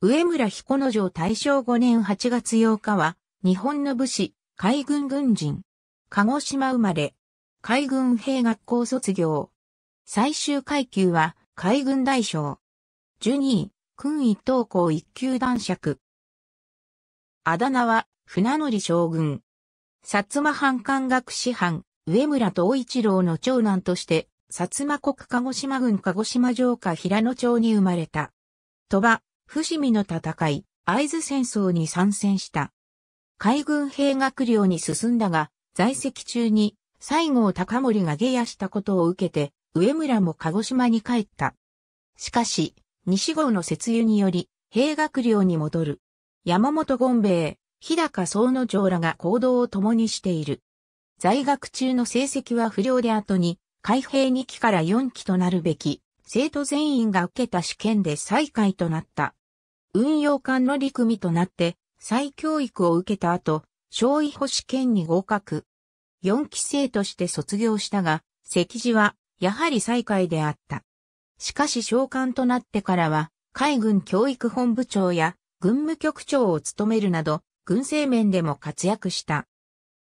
上村彦之丞大正5年8月8日は、日本の武士、海軍軍人。鹿児島生まれ、海軍兵学校卒業。最終階級は、海軍大将。ジュニー、君一等校一級男爵。あだ名は、船乗り将軍。薩摩藩官学師範、上村東一郎の長男として、薩摩国鹿児島郡鹿児島城下平野町に生まれた。鳥羽、伏見の戦い、合津戦争に参戦した。海軍兵学寮に進んだが、在籍中に西郷隆盛が下野したことを受けて、上村も鹿児島に帰った。しかし、西郷の節油により、兵学寮に戻る。山本権兵衛、日高総の城らが行動を共にしている。在学中の成績は不良で後に、海兵2期から4期となるべき、生徒全員が受けた試験で最下位となった。運用管理組となって再教育を受けた後、小医保試験に合格。4期生として卒業したが、席次はやはり最下位であった。しかし召喚となってからは、海軍教育本部長や軍務局長を務めるなど、軍政面でも活躍した。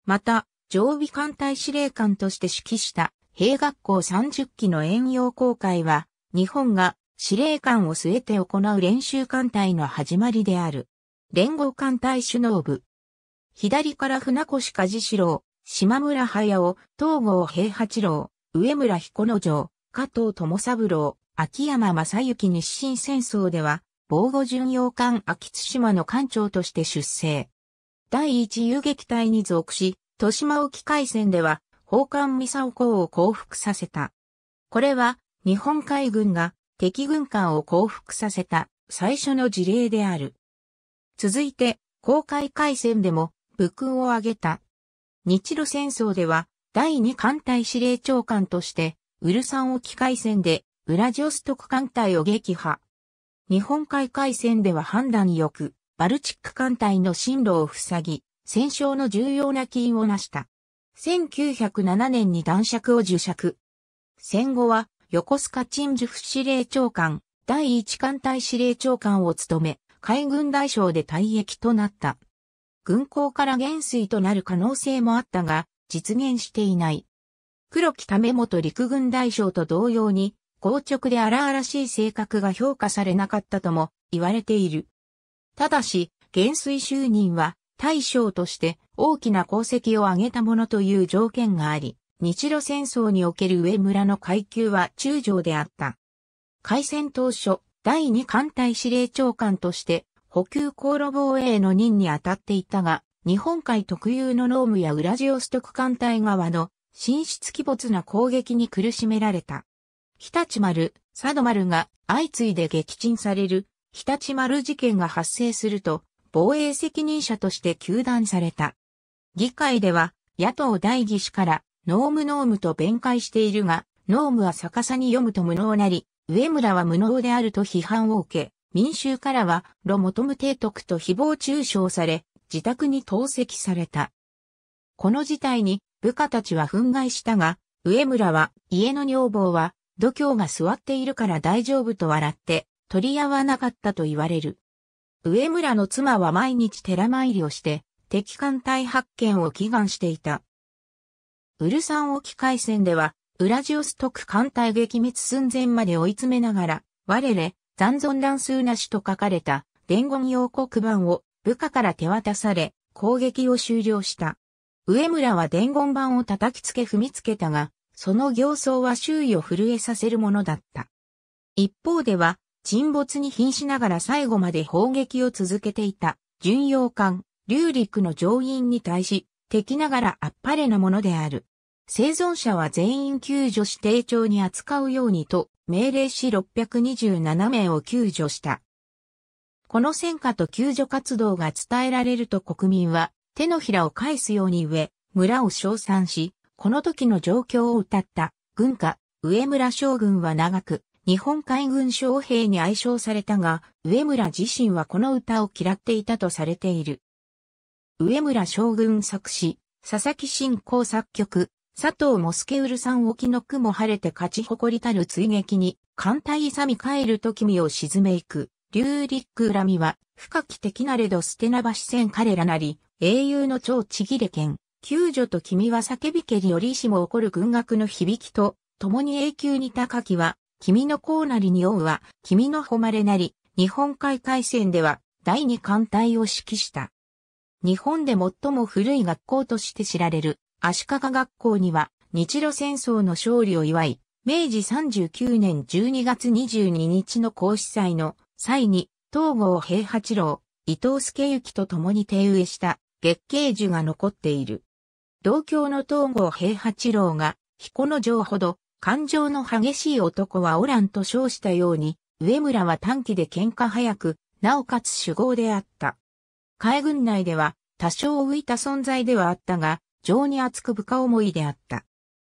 また、常備艦隊司令官として指揮した兵学校30期の遠洋航海は、日本が司令官を据えて行う練習艦隊の始まりである。連合艦隊首脳部。左から船越梶志郎、島村駿、東郷平八郎、上村彦之丞、加藤智三郎、秋山正幸日清戦争では、防護巡洋艦秋津島の艦長として出征。第一遊撃隊に属し、豊島沖海戦では、砲艦三沢港を降伏させた。これは、日本海軍が敵軍艦を降伏させた最初の事例である。続いて、公海海戦でも武勲を挙げた。日露戦争では第二艦隊司令長官として、ウルサン沖海戦でウラジオストク艦隊を撃破。日本海海戦では判断よく、バルチック艦隊の進路を塞ぎ、戦勝の重要な起因を成した。1907年に男爵を受爵。戦後は横須賀鎮守府司令長官、第一艦隊司令長官を務め、海軍大将で退役となった。軍港から元帥となる可能性もあったが、実現していない。黒木為元陸軍大将と同様に、硬直で荒々しい性格が評価されなかったとも言われている。ただし、元帥就任は大将として大きな功績を挙げたものという条件があり、日露戦争における上村の階級は中将であった。開戦当初、第二艦隊司令長官として補給航路防衛の任に当たっていたが、日本海特有の濃霧やウラジオストク艦隊側の進出鬼没な攻撃に苦しめられた。日立丸、佐渡丸が相次いで撃沈される日立丸事件が発生すると、防衛責任者として求断された。議会では、野党代議士からノームノームと弁解しているが、ノームは逆さに読むと無能なり、上村は無能であると批判を受け、民衆からは、ロモトム提督と誹謗中傷され、自宅に投石された。この事態に、部下たちは憤慨したが、上村は、家の女房は、度胸が座っているから大丈夫と笑って、取り合わなかったと言われる。上村の妻は毎日寺参りをして、敵艦隊発見を祈願していた。ウルサン沖海戦では、ウラジオストク艦隊撃滅寸前まで追い詰めながら、我れ、残存乱数なしと書かれた伝言用黒板を部下から手渡され、攻撃を終了した。上村は伝言板を叩きつけ踏みつけたが、その形相は周囲を震えさせるものだった。一方では、沈没に瀕しながら最後まで砲撃を続けていた、巡洋艦、竜陸の乗員に対し、敵ながらあっぱれなものである。生存者は全員救助し丁重に扱うようにと命令し627名を救助した。この戦果と救助活動が伝えられると国民は手のひらを返すように植え、村を称賛し、この時の状況を歌った軍歌、上村将軍は長く、日本海軍将兵に愛称されたが、上村自身はこの歌を嫌っていたとされている。上村将軍作詞、佐々木信仰作曲、佐藤モスケウルさん沖の雲晴れて勝ち誇りたる追撃に、艦隊勇み帰ると君を沈めいく、リリューック恨みは、深き敵なれど捨てなばしせ彼らなり、英雄の超ちぎれ剣、救助と君は叫びけりよりしも起こる軍楽の響きと、共に永久に高きは、君の功なりに王は、君の誉れなり、日本海海戦では、第二艦隊を指揮した。日本で最も古い学校として知られる、足利学校には日露戦争の勝利を祝い、明治39年12月22日の講師祭の際に、東郷平八郎、伊藤助幸と共に手植えした月桂樹が残っている。同郷の東郷平八郎が、彦の城ほど、感情の激しい男はおらんと称したように、上村は短期で喧嘩早く、なおかつ主語であった。海軍内では、多少浮いた存在ではあったが、情に厚く部下思いであった。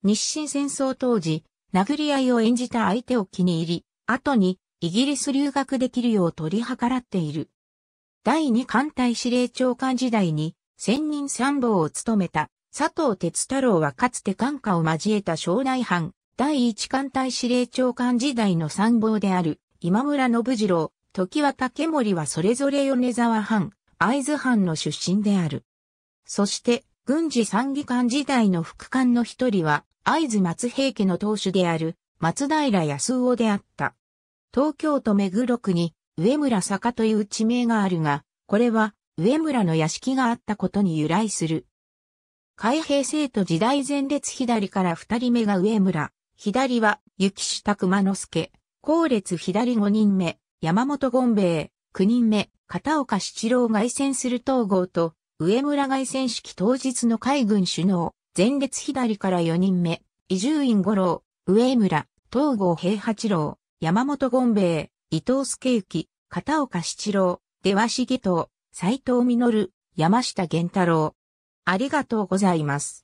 日清戦争当時、殴り合いを演じた相手を気に入り、後にイギリス留学できるよう取り計らっている。第二艦隊司令長官時代に専任参謀を務めた佐藤哲太郎はかつて艦下を交えた省内藩第一艦隊司令長官時代の参謀である今村信次郎、時は竹森はそれぞれ米沢藩、会津藩の出身である。そして軍事参議官時代の副官の一人は、会津松平家の当主である松平康夫であった。東京都目黒区に上村坂という地名があるが、これは上村の屋敷があったことに由来する。海平生徒時代前列左から二人目が上村、左は雪下熊之助、後列左五人目、山本権兵衛、九人目、片岡七郎が一戦する統合と、上村外戦式当日の海軍首脳、前列左から4人目、伊集院五郎、上村、東郷平八郎、山本権兵衛、伊藤助之、片岡七郎、出羽重藤、斎藤実、山下源太郎。ありがとうございます。